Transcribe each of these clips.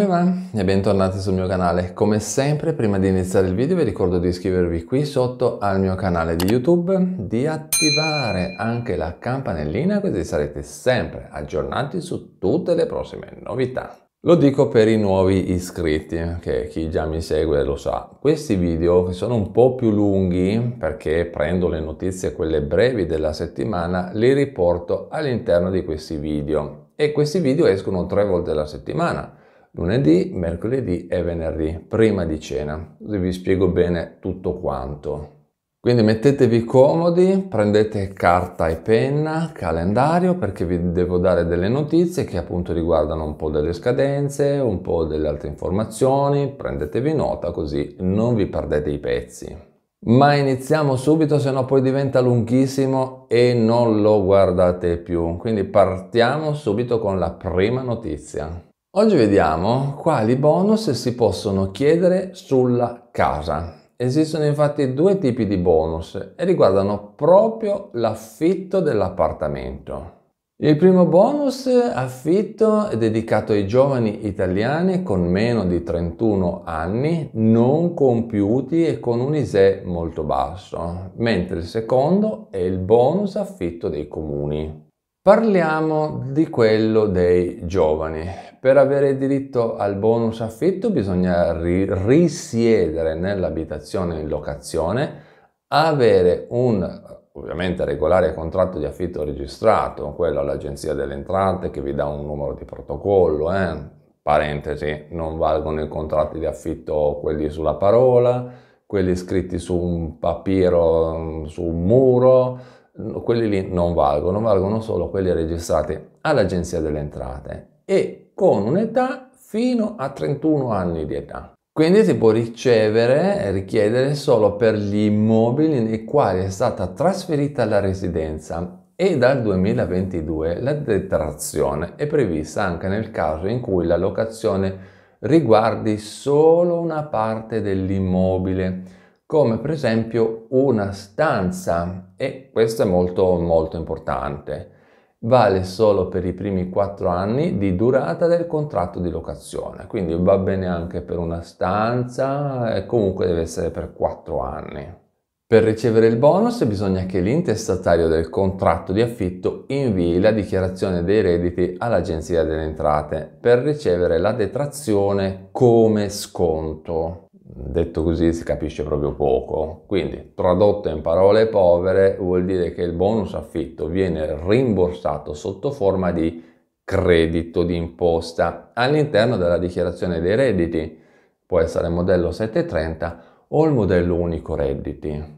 Come va? E bentornati sul mio canale. Come sempre, prima di iniziare il video vi ricordo di iscrivervi qui sotto al mio canale di YouTube, di attivare anche la campanellina così sarete sempre aggiornati su tutte le prossime novità. Lo dico per i nuovi iscritti, che chi già mi segue lo sa. Questi video, che sono un po' più lunghi, perché prendo le notizie, quelle brevi della settimana, li riporto all'interno di questi video. E questi video escono tre volte alla settimana lunedì, mercoledì e venerdì, prima di cena. Così vi spiego bene tutto quanto. Quindi mettetevi comodi, prendete carta e penna, calendario, perché vi devo dare delle notizie che appunto riguardano un po' delle scadenze, un po' delle altre informazioni, prendetevi nota così non vi perdete i pezzi. Ma iniziamo subito, se no poi diventa lunghissimo e non lo guardate più. Quindi partiamo subito con la prima notizia. Oggi vediamo quali bonus si possono chiedere sulla casa. Esistono infatti due tipi di bonus e riguardano proprio l'affitto dell'appartamento. Il primo bonus affitto è dedicato ai giovani italiani con meno di 31 anni non compiuti e con un ISE molto basso, mentre il secondo è il bonus affitto dei comuni. Parliamo di quello dei giovani. Per avere diritto al bonus affitto bisogna ri- risiedere nell'abitazione in locazione, avere un ovviamente regolare contratto di affitto registrato, quello all'Agenzia delle Entrate che vi dà un numero di protocollo, eh? parentesi, non valgono i contratti di affitto quelli sulla parola, quelli scritti su un papiro, su un muro, quelli lì non valgono, valgono solo quelli registrati all'Agenzia delle Entrate e con un'età fino a 31 anni di età. Quindi si può ricevere e richiedere solo per gli immobili nei quali è stata trasferita la residenza e dal 2022 la detrazione è prevista anche nel caso in cui la locazione riguardi solo una parte dell'immobile come per esempio una stanza e questo è molto molto importante. Vale solo per i primi 4 anni di durata del contratto di locazione, quindi va bene anche per una stanza e comunque deve essere per 4 anni. Per ricevere il bonus bisogna che l'intestatario del contratto di affitto invii la dichiarazione dei redditi all'Agenzia delle Entrate per ricevere la detrazione come sconto detto così si capisce proprio poco. Quindi, tradotto in parole povere, vuol dire che il bonus affitto viene rimborsato sotto forma di credito d'imposta all'interno della dichiarazione dei redditi. Può essere il modello 730 o il modello unico redditi.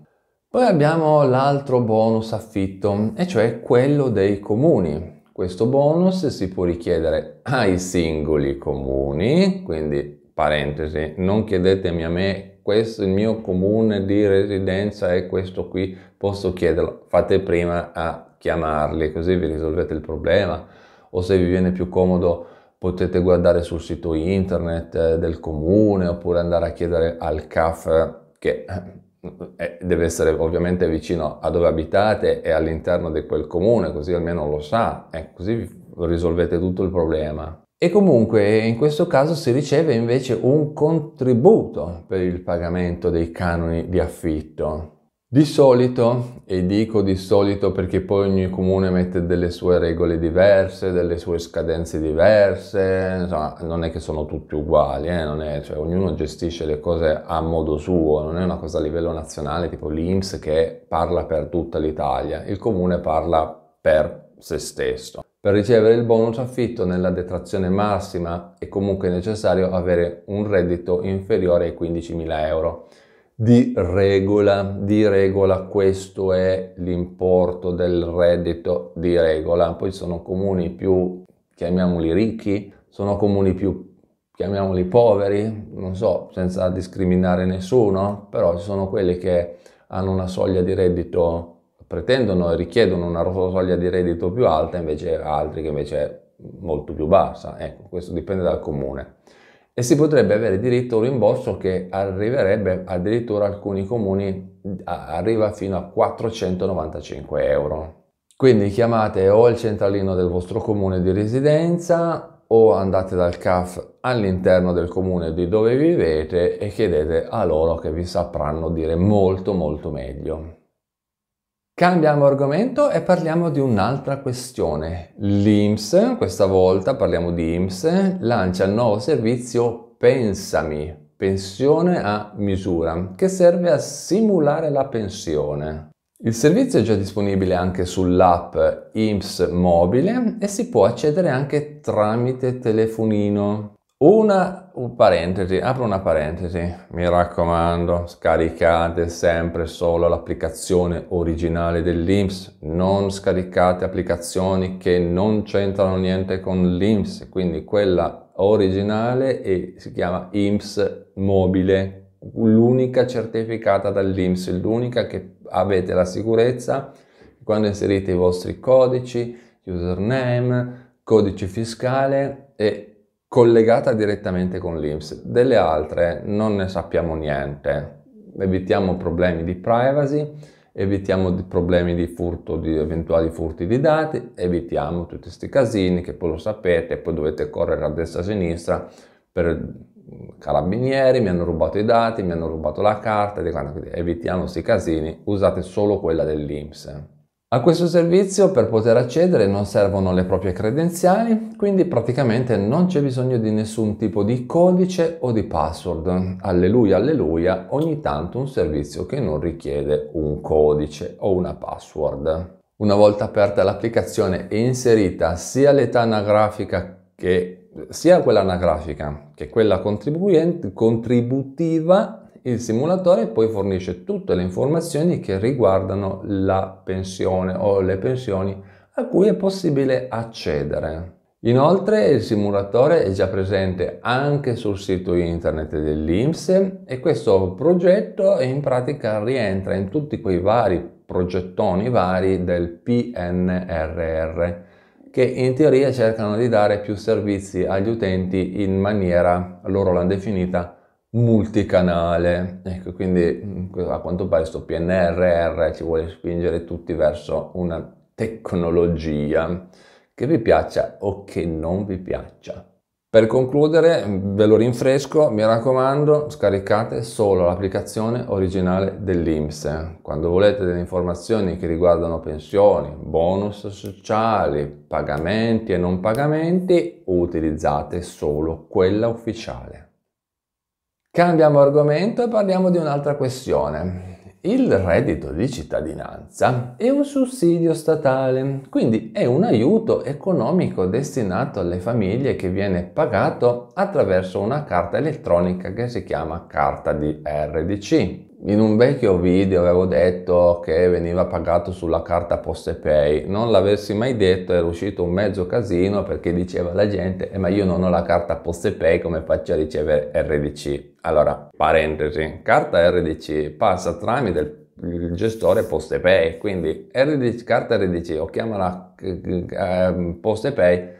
Poi abbiamo l'altro bonus affitto, e cioè quello dei comuni. Questo bonus si può richiedere ai singoli comuni, quindi parentesi, non chiedetemi a me questo, il mio comune di residenza è questo qui, posso chiederlo, fate prima a chiamarli così vi risolvete il problema o se vi viene più comodo potete guardare sul sito internet eh, del comune oppure andare a chiedere al CAF che eh, eh, deve essere ovviamente vicino a dove abitate e all'interno di quel comune, così almeno lo sa e così risolvete tutto il problema e comunque in questo caso si riceve invece un contributo per il pagamento dei canoni di affitto. Di solito, e dico di solito perché poi ogni comune mette delle sue regole diverse, delle sue scadenze diverse, insomma non è che sono tutti uguali, eh? è, cioè, ognuno gestisce le cose a modo suo, non è una cosa a livello nazionale tipo l'Inps che parla per tutta l'Italia, il comune parla per se stesso. Per ricevere il bonus affitto nella detrazione massima è comunque necessario avere un reddito inferiore ai 15.000 euro. Di regola, di regola questo è l'importo del reddito di regola. Poi sono comuni più, chiamiamoli ricchi, sono comuni più chiamiamoli poveri, non so, senza discriminare nessuno, però ci sono quelli che hanno una soglia di reddito pretendono e richiedono una soglia di reddito più alta, invece altri che invece è molto più bassa. Ecco, questo dipende dal comune. E si potrebbe avere diritto a un rimborso che arriverebbe addirittura alcuni comuni arriva fino a 495 euro. Quindi chiamate o il centralino del vostro comune di residenza o andate dal CAF all'interno del comune di dove vivete e chiedete a loro che vi sapranno dire molto molto meglio. Cambiamo argomento e parliamo di un'altra questione. L'IMS, questa volta parliamo di IMS, lancia il nuovo servizio Pensami, pensione a misura, che serve a simulare la pensione. Il servizio è già disponibile anche sull'app IMS mobile e si può accedere anche tramite telefonino. Una un parentesi, apro una parentesi, mi raccomando, scaricate sempre solo l'applicazione originale dell'Inps, non scaricate applicazioni che non c'entrano niente con l'Inps, quindi quella originale e si chiama Inps Mobile, l'unica certificata dall'Inps, l'unica che avete la sicurezza quando inserite i vostri codici, username, codice fiscale e collegata direttamente con l'IMS, delle altre non ne sappiamo niente. Evitiamo problemi di privacy, evitiamo problemi di furto, di eventuali furti di dati, evitiamo tutti questi casini che poi lo sapete, poi dovete correre a destra e a sinistra per carabinieri, mi hanno rubato i dati, mi hanno rubato la carta, evitiamo questi casini, usate solo quella dell'IMS. A questo servizio per poter accedere non servono le proprie credenziali, quindi praticamente non c'è bisogno di nessun tipo di codice o di password. Alleluia, alleluia, ogni tanto un servizio che non richiede un codice o una password. Una volta aperta l'applicazione e inserita sia l'età anagrafica che sia quella anagrafica che quella contributiva il simulatore poi fornisce tutte le informazioni che riguardano la pensione o le pensioni a cui è possibile accedere. Inoltre il simulatore è già presente anche sul sito internet dell'INPS e questo progetto in pratica rientra in tutti quei vari progettoni vari del PNRR che in teoria cercano di dare più servizi agli utenti in maniera, loro l'hanno definita, multicanale. Ecco, quindi mm, a quanto pare questo PNRR ci vuole spingere tutti verso una tecnologia che vi piaccia o che non vi piaccia. Per concludere, ve lo rinfresco, mi raccomando, scaricate solo l'applicazione originale dell'IMSS. Quando volete delle informazioni che riguardano pensioni, bonus sociali, pagamenti e non pagamenti, utilizzate solo quella ufficiale. Cambiamo argomento e parliamo di un'altra questione. Il reddito di cittadinanza è un sussidio statale, quindi è un aiuto economico destinato alle famiglie che viene pagato attraverso una carta elettronica che si chiama carta di RDC in un vecchio video avevo detto che veniva pagato sulla carta Poste Pay, non l'avessi mai detto era uscito un mezzo casino perché diceva la gente eh, ma io non ho la carta Poste Pay come faccio a ricevere RDC? Allora, parentesi, carta RDC passa tramite il il gestore Postepay, quindi RDC, carta RDC o chiamala eh, eh ehm, Postepay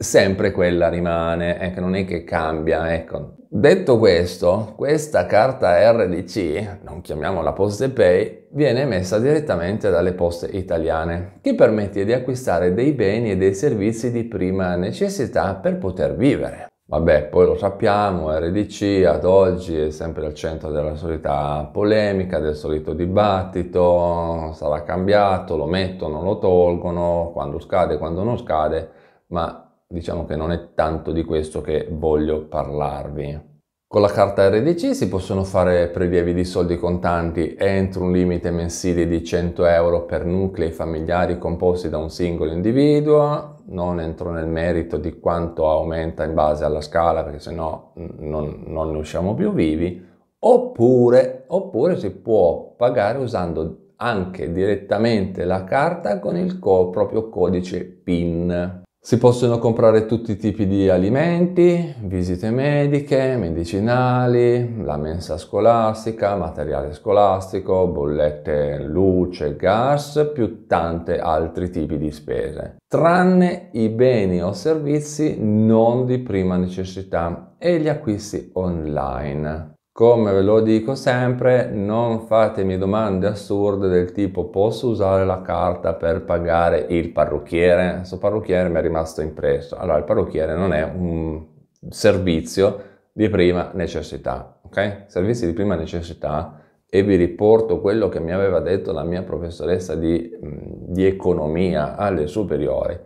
sempre quella rimane, ecco, non è che cambia, ecco. Detto questo, questa carta RDC, non chiamiamola Poste Pay, viene emessa direttamente dalle poste italiane, che permette di acquistare dei beni e dei servizi di prima necessità per poter vivere. Vabbè, poi lo sappiamo, RDC ad oggi è sempre al centro della solita polemica, del solito dibattito, sarà cambiato, lo mettono, lo tolgono, quando scade, quando non scade, ma diciamo che non è tanto di questo che voglio parlarvi. Con la carta RDC si possono fare prelievi di soldi contanti entro un limite mensile di 100 euro per nuclei familiari composti da un singolo individuo, non entro nel merito di quanto aumenta in base alla scala perché sennò non, non ne usciamo più vivi, oppure, oppure si può pagare usando anche direttamente la carta con il co- proprio codice PIN. Si possono comprare tutti i tipi di alimenti, visite mediche, medicinali, la mensa scolastica, materiale scolastico, bollette luce, gas, più tante altri tipi di spese, tranne i beni o servizi non di prima necessità e gli acquisti online. Come ve lo dico sempre, non fatemi domande assurde del tipo posso usare la carta per pagare il parrucchiere? Questo parrucchiere mi è rimasto impresso. Allora, il parrucchiere non è un servizio di prima necessità, ok? Servizi di prima necessità e vi riporto quello che mi aveva detto la mia professoressa di, mm, di economia alle superiori.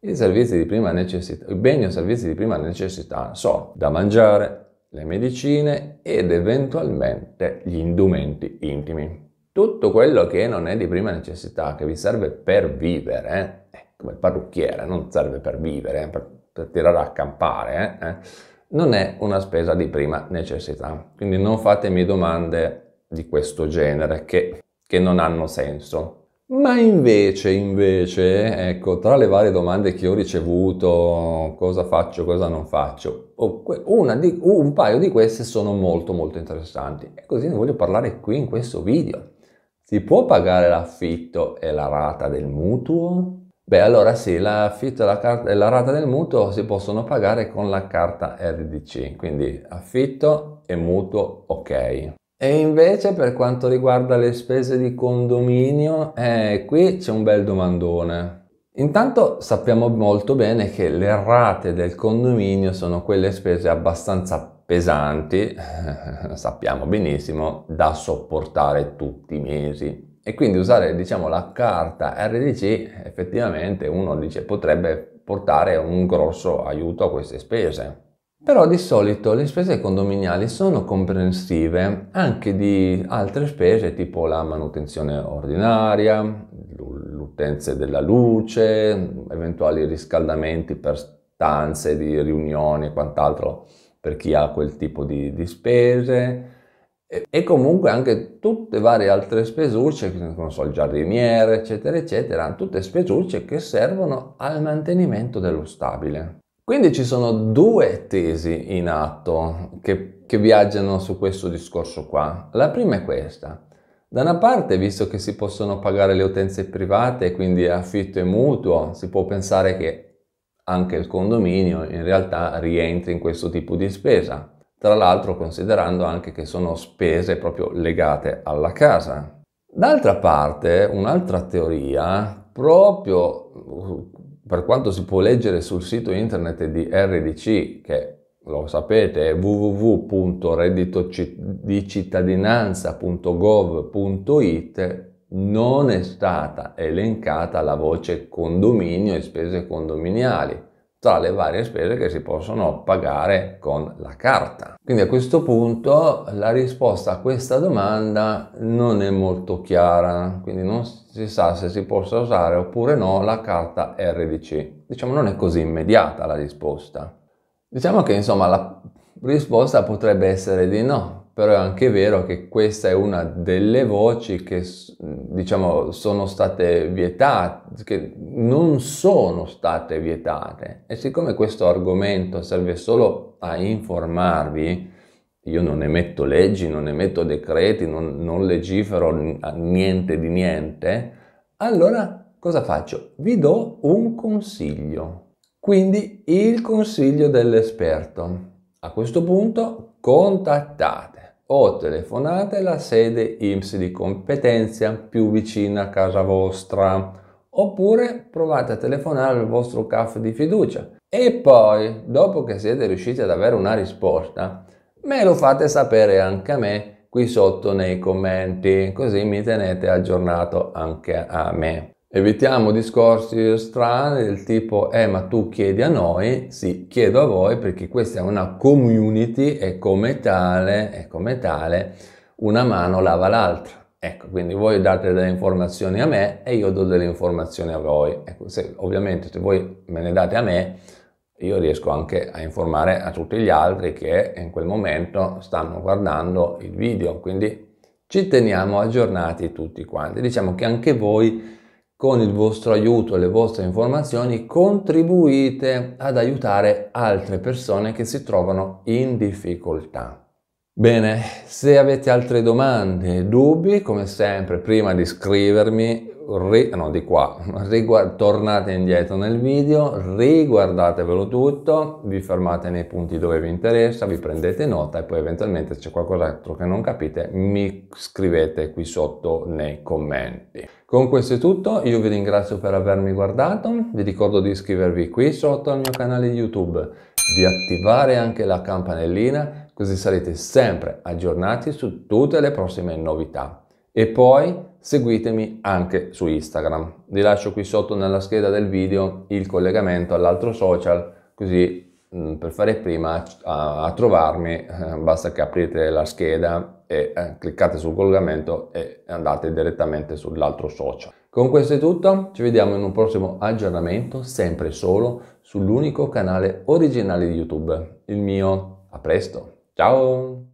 I servizi di prima necessità, i beni o servizi di prima necessità sono da mangiare, le medicine ed eventualmente gli indumenti intimi. Tutto quello che non è di prima necessità, che vi serve per vivere, eh, come il parrucchiere non serve per vivere, eh, per, per tirare a campare, eh, eh, non è una spesa di prima necessità. Quindi non fatemi domande di questo genere che, che non hanno senso. Ma invece, invece, ecco, tra le varie domande che ho ricevuto, cosa faccio, cosa non faccio, di, un paio di queste sono molto molto interessanti e così ne voglio parlare qui in questo video. Si può pagare l'affitto e la rata del mutuo? Beh, allora sì, l'affitto e la, carta, e la rata del mutuo si possono pagare con la carta RDC, quindi affitto e mutuo ok. E invece per quanto riguarda le spese di condominio, eh, qui c'è un bel domandone. Intanto sappiamo molto bene che le rate del condominio sono quelle spese abbastanza pesanti, sappiamo benissimo, da sopportare tutti i mesi. E quindi usare diciamo, la carta RDC effettivamente uno dice potrebbe portare un grosso aiuto a queste spese. Però di solito le spese condominiali sono comprensive anche di altre spese tipo la manutenzione ordinaria, l'utenza della luce, eventuali riscaldamenti per stanze di riunioni e quant'altro per chi ha quel tipo di, di spese e, e, comunque anche tutte varie altre spesucce, non so, il giardiniere, eccetera, eccetera, tutte spesucce che servono al mantenimento dello stabile. Quindi ci sono due tesi in atto che, che viaggiano su questo discorso qua. La prima è questa. Da una parte, visto che si possono pagare le utenze private, quindi affitto e mutuo, si può pensare che anche il condominio in realtà rientri in questo tipo di spesa. Tra l'altro considerando anche che sono spese proprio legate alla casa. D'altra parte, un'altra teoria, proprio per quanto si può leggere sul sito internet di RDC, che lo sapete è www.redditocittadinanza.gov.it, non è stata elencata la voce condominio e spese condominiali tra le varie spese che si possono pagare con la carta. Quindi a questo punto la risposta a questa domanda non è molto chiara, quindi non si sa se si possa usare oppure no la carta RDC. Diciamo non è così immediata la risposta. Diciamo che insomma la risposta potrebbe essere di no, però è anche vero che questa è una delle voci che diciamo sono state vietate, che non sono state vietate. E siccome questo argomento serve solo a informarvi, io non emetto leggi, non emetto decreti, non, non legifero niente di niente, allora cosa faccio? Vi do un consiglio. Quindi il consiglio dell'esperto. A questo punto contattate o telefonate alla sede IMSS di competenza più vicina a casa vostra oppure provate a telefonare al vostro CAF di fiducia e poi, dopo che siete riusciti ad avere una risposta, me lo fate sapere anche a me qui sotto nei commenti, così mi tenete aggiornato anche a me. Evitiamo discorsi strani del tipo, eh ma tu chiedi a noi, sì, chiedo a voi perché questa è una community e come tale, e come tale una mano lava l'altra. Ecco, quindi voi date delle informazioni a me e io do delle informazioni a voi. Ecco, se, ovviamente se voi me ne date a me, io riesco anche a informare a tutti gli altri che in quel momento stanno guardando il video. Quindi ci teniamo aggiornati tutti quanti. Diciamo che anche voi con il vostro aiuto e le vostre informazioni contribuite ad aiutare altre persone che si trovano in difficoltà. Bene, se avete altre domande e dubbi, come sempre, prima di iscrivermi, ri, no, di qua, riguard, tornate indietro nel video, riguardatevelo tutto, vi fermate nei punti dove vi interessa, vi prendete nota e poi eventualmente se c'è qualcos'altro che non capite, mi scrivete qui sotto nei commenti. Con questo è tutto, io vi ringrazio per avermi guardato, vi ricordo di iscrivervi qui sotto al mio canale YouTube, di attivare anche la campanellina così sarete sempre aggiornati su tutte le prossime novità. E poi seguitemi anche su Instagram. Vi lascio qui sotto nella scheda del video il collegamento all'altro social, così mm, per fare prima a, a trovarmi eh, basta che aprite la scheda e eh, cliccate sul collegamento e andate direttamente sull'altro social. Con questo è tutto, ci vediamo in un prossimo aggiornamento, sempre solo sull'unico canale originale di YouTube, il mio. A presto! Ciao.